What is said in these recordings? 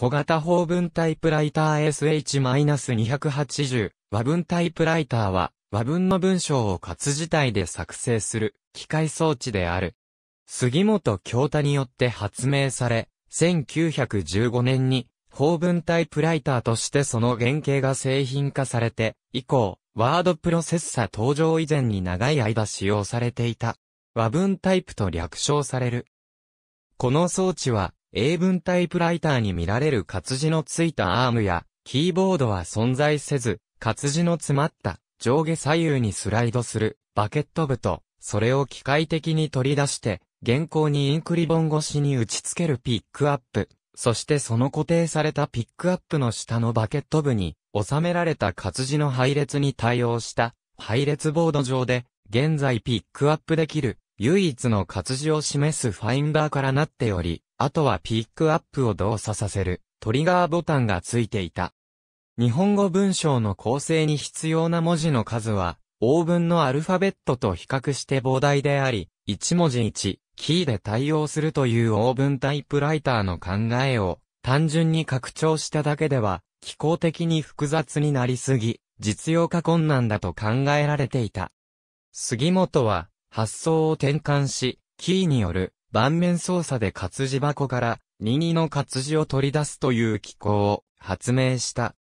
小型法文タイプライター SH-280 和文タイプライターは和文の文章を活字体で作成する機械装置である。杉本京太によって発明され、1915年に法文タイプライターとしてその原型が製品化されて、以降、ワードプロセッサ登場以前に長い間使用されていた。和文タイプと略称される。この装置は、英文タイプライターに見られる活字のついたアームや、キーボードは存在せず、活字の詰まった上下左右にスライドするバケット部と、それを機械的に取り出して、原稿にインクリボン越しに打ち付けるピックアップ、そしてその固定されたピックアップの下のバケット部に、収められた活字の配列に対応した配列ボード上で、現在ピックアップできる唯一の活字を示すファインダーからなっており、あとはピックアップを動作させるトリガーボタンがついていた。日本語文章の構成に必要な文字の数は、オーブンのアルファベットと比較して膨大であり、1文字1、キーで対応するというオーブンタイプライターの考えを、単純に拡張しただけでは、機構的に複雑になりすぎ、実用化困難だと考えられていた。杉本は、発想を転換し、キーによる盤面操作で活字箱から任意の活字を取り出すという機構を発明した。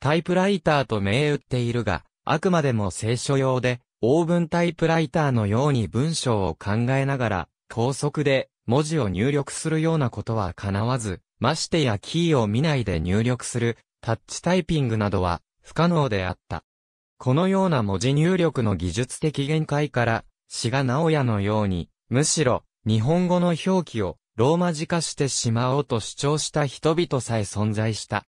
タイプライターと銘打っているが、あくまでも聖書用で、オーブンタイプライターのように文章を考えながら、高速で文字を入力するようなことは叶わず、ましてやキーを見ないで入力する、タッチタイピングなどは不可能であった。このような文字入力の技術的限界から、志賀直也のように、むしろ日本語の表記をローマ字化してしまおうと主張した人々さえ存在した。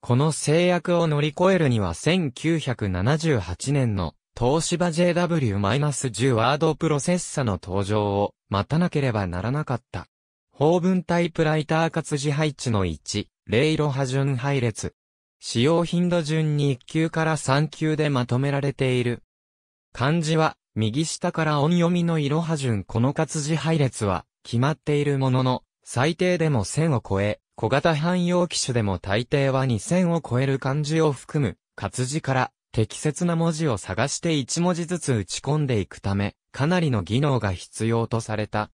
この制約を乗り越えるには1978年の東芝 JW-10 ワードプロセッサの登場を待たなければならなかった。法文タイプライター活字配置の1、例色派順配列。使用頻度順に1級から3級でまとめられている。漢字は右下から音読みのいろは順この活字配列は決まっているものの、最低でも1000を超え、小型汎用機種でも大抵は2000を超える漢字を含む活字から適切な文字を探して1文字ずつ打ち込んでいくため、かなりの技能が必要とされた。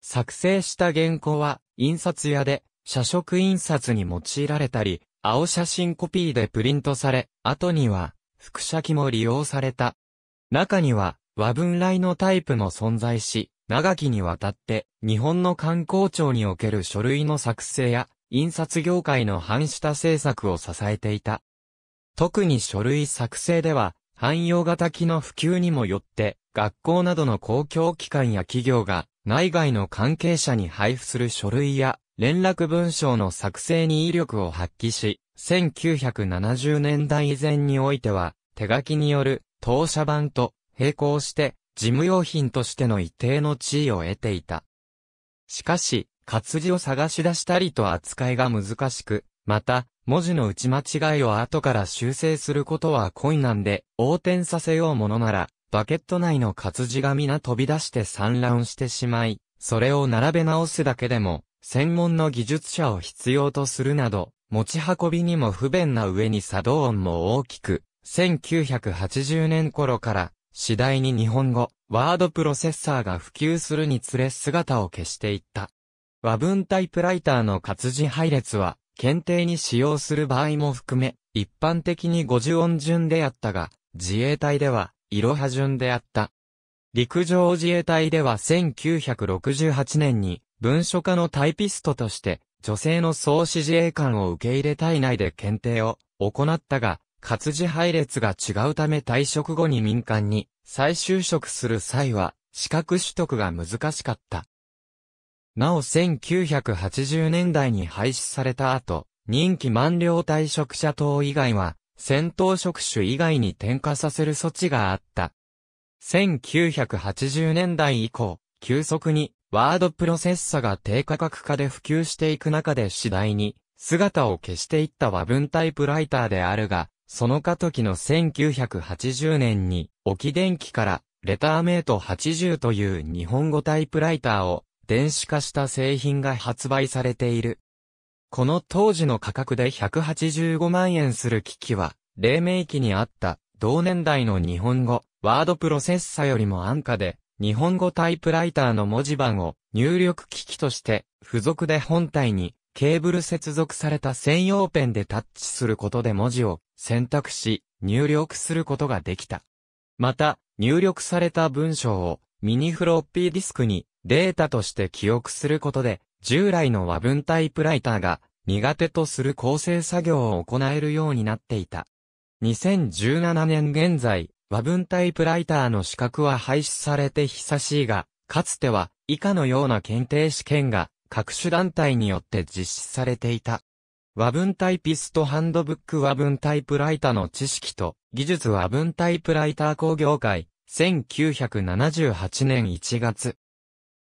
作成した原稿は、印刷屋で、社食印刷に用いられたり、青写真コピーでプリントされ、後には、副写機も利用された。中には、和文来のタイプも存在し、長きにわたって日本の観光庁における書類の作成や印刷業界の反した政策を支えていた。特に書類作成では、汎用型機の普及にもよって、学校などの公共機関や企業が内外の関係者に配布する書類や連絡文章の作成に威力を発揮し、1970年代以前においては、手書きによる当社版と並行して、事務用品としての一定の地位を得ていた。しかし、活字を探し出したりと扱いが難しく、また、文字の打ち間違いを後から修正することは困難で、横転させようものなら、バケット内の活字が皆飛び出して散乱してしまい、それを並べ直すだけでも、専門の技術者を必要とするなど、持ち運びにも不便な上に作動音も大きく、1980年頃から次第に日本語、ワードプロセッサーが普及するにつれ姿を消していった。和文タイプライターの活字配列は、検定に使用する場合も含め、一般的に50音順であったが、自衛隊では、いろは順であった。陸上自衛隊では1968年に、文書家のタイピストとして、女性の総司自衛官を受け入れ隊内で検定を行ったが、活字配列が違うため退職後に民間に再就職する際は資格取得が難しかった。なお1980年代に廃止された後、任期満了退職者等以外は、戦闘職種以外に転嫁させる措置があった。1980年代以降、急速にワードプロセッサが低価格化で普及していく中で次第に姿を消していった和文タイプライターであるが、その過渡期の1980年に、沖電機から、レターメイト80という日本語タイプライターを、電子化した製品が発売されている。この当時の価格で185万円する機器は、黎明期にあった同年代の日本語、ワードプロセッサよりも安価で、日本語タイプライターの文字盤を入力機器として付属で本体にケーブル接続された専用ペンでタッチすることで文字を選択し、入力することができた。また、入力された文章をミニフロッピーディスクにデータとして記憶することで、従来の和文タイプライターが苦手とする構成作業を行えるようになっていた。2017年現在、和文タイプライターの資格は廃止されて久しいが、かつては以下のような検定試験が各種団体によって実施されていた。和文タイピストハンドブック和文タイプライターの知識と技術和文タイプライター工業会1978年1月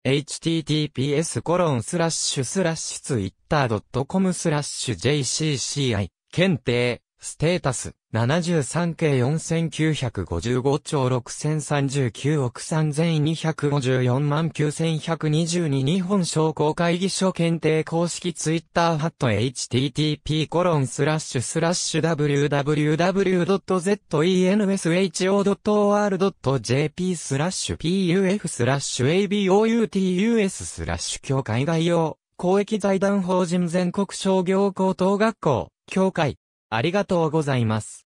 https コロンスラッシュスラッシュツイッター .com スラッシュ jcci 検定ステータス73系4955兆6039億3254万9122日本商工会議所検定公式ツイッターハット http コロンスラッシュスラッシュ www.zensho.or.jp スラッシュ puf スラッシュ aboutus スラッシュ協会概要公益財団法人全国商業高等学校協会ありがとうございます。